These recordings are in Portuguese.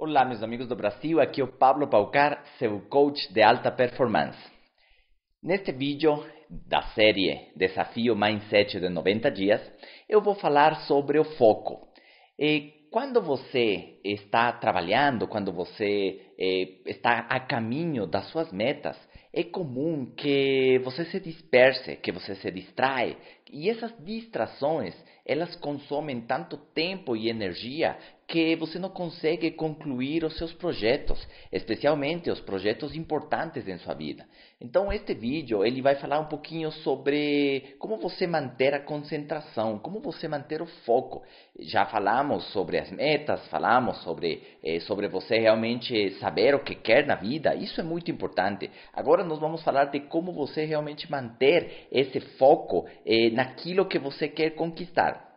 Olá, meus amigos do Brasil, aqui é o Pablo Paucar, seu coach de alta performance. Neste vídeo da série Desafio Mindset de 90 Dias, eu vou falar sobre o foco. E quando você está trabalhando, quando você eh, está a caminho das suas metas, é comum que você se disperse, que você se distrai. E essas distrações, elas consomem tanto tempo e energia que você não consegue concluir os seus projetos, especialmente os projetos importantes em sua vida. Então este vídeo ele vai falar um pouquinho sobre como você manter a concentração, como você manter o foco. Já falamos sobre as metas, falamos sobre eh, sobre você realmente saber o que quer na vida. Isso é muito importante. Agora nós vamos falar de como você realmente manter esse foco eh, naquilo que você quer conquistar.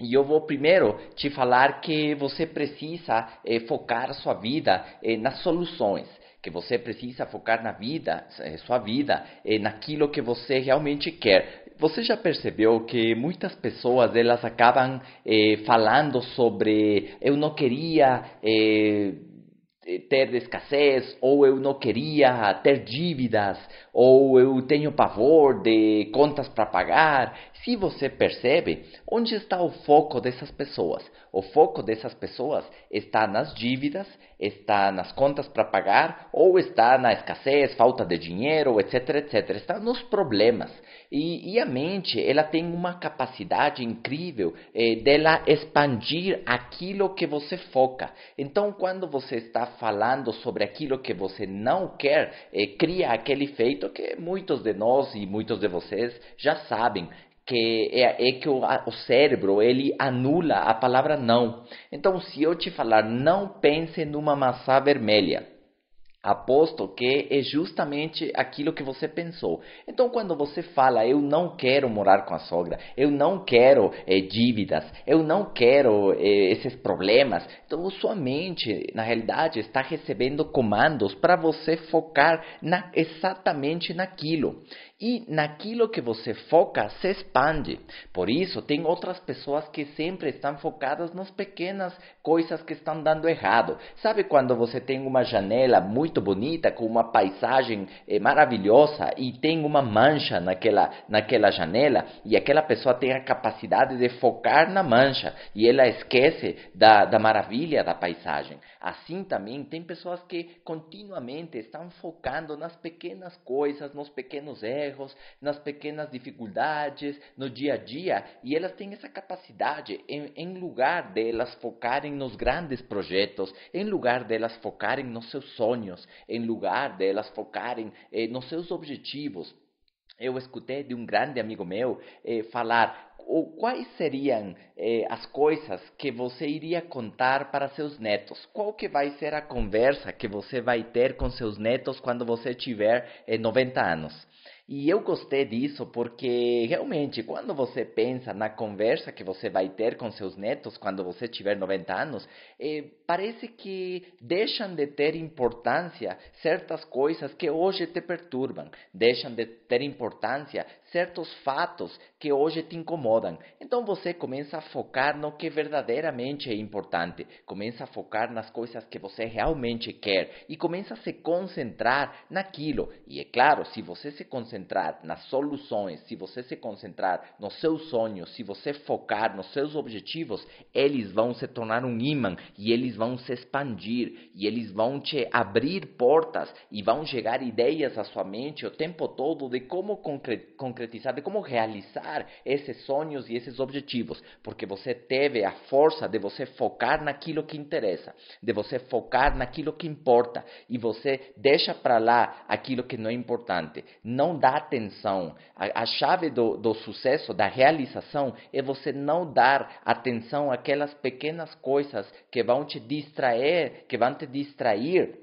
E eu vou primeiro te falar que você precisa eh, focar sua vida eh, nas soluções, que você precisa focar na vida, eh, sua vida, eh, naquilo que você realmente quer. Você já percebeu que muitas pessoas elas acabam eh, falando sobre eu não queria eh, eh, ter escassez, ou eu não queria ter dívidas, ou eu tenho pavor de contas para pagar. Se você percebe, onde está o foco dessas pessoas? O foco dessas pessoas está nas dívidas, está nas contas para pagar, ou está na escassez, falta de dinheiro, etc, etc. Está nos problemas. E, e a mente, ela tem uma capacidade incrível eh, dela expandir aquilo que você foca. Então, quando você está falando sobre aquilo que você não quer, eh, cria aquele efeito que muitos de nós e muitos de vocês já sabem, que é, é que o, a, o, cérebro ele anula a palavra não. Então, se eu te falar não pense numa maçã vermelha, Aposto que é justamente aquilo que você pensou. Então, quando você fala, eu não quero morar com a sogra, eu não quero eh, dívidas, eu não quero eh, esses problemas, então sua mente, na realidade, está recebendo comandos para você focar na, exatamente naquilo. E naquilo que você foca se expande. Por isso, tem outras pessoas que sempre estão focadas nas pequenas coisas que estão dando errado. Sabe quando você tem uma janela muito bonita com uma paisagem eh, maravilhosa e tem uma mancha naquela, naquela janela e aquela pessoa tem a capacidade de focar na mancha e ela esquece da, da maravilha da paisagem? Assim também tem pessoas que continuamente estão focando nas pequenas coisas, nos pequenos erros erros, nas pequenas dificuldades, no dia a dia, e elas têm essa capacidade, em, em lugar delas de focarem nos grandes projetos, em lugar delas de focarem nos seus sonhos, em lugar delas de focarem eh, nos seus objetivos. Eu escutei de um grande amigo meu eh, falar O quais seriam eh, as coisas que você iria contar para seus netos? Qual que vai ser a conversa que você vai ter com seus netos quando você tiver eh, 90 anos? E eu gostei disso porque realmente, quando você pensa na conversa que você vai ter com seus netos quando você tiver 90 anos, eh, parece que deixam de ter importância certas coisas que hoje te perturbam, deixam de ter importância certos fatos que hoje te incomodam. Então você começa a focar no que verdadeiramente é importante, começa a focar nas coisas que você realmente quer e começa a se concentrar naquilo. E é claro, se você se concentrar nas soluções, se você se concentrar nos seus sonhos, se você focar nos seus objetivos, eles vão se tornar um imã e eles vão se expandir e eles vão te abrir portas e vão chegar ideias à sua mente o tempo todo de como concretizar concretizar, de como realizar esses sonhos e esses objetivos, porque você teve a força de você focar naquilo que interessa, de você focar naquilo que importa e você deixa para lá aquilo que não é importante. Não dá atenção. A, a chave do, do sucesso, da realização, é você não dar atenção àquelas pequenas coisas que vão te distrair, que vão te distrair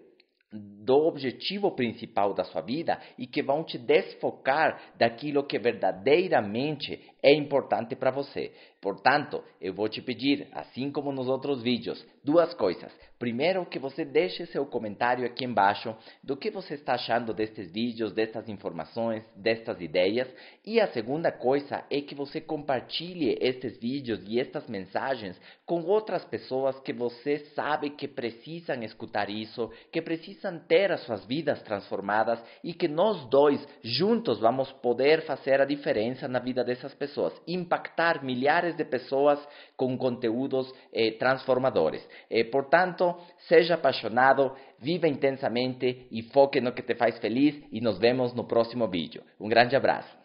do objetivo principal da sua vida e que vão te desfocar daquilo que verdadeiramente é importante para você. Portanto, eu vou te pedir, assim como nos outros vídeos, duas coisas. Primeiro, que você deixe seu comentário aqui embaixo do que você está achando destes vídeos, destas informações, destas ideias. E a segunda coisa é que você compartilhe estes vídeos e estas mensagens com outras pessoas que você sabe que precisam escutar isso, que precisam ter ver as suas vidas transformadas e que nós dois juntos vamos poder fazer a diferença na vida dessas pessoas, impactar milhares de pessoas com conteúdos eh, transformadores. Eh, portanto, seja apaixonado, viva intensamente e foque no que te faz feliz e nos vemos no próximo vídeo. Um grande abraço.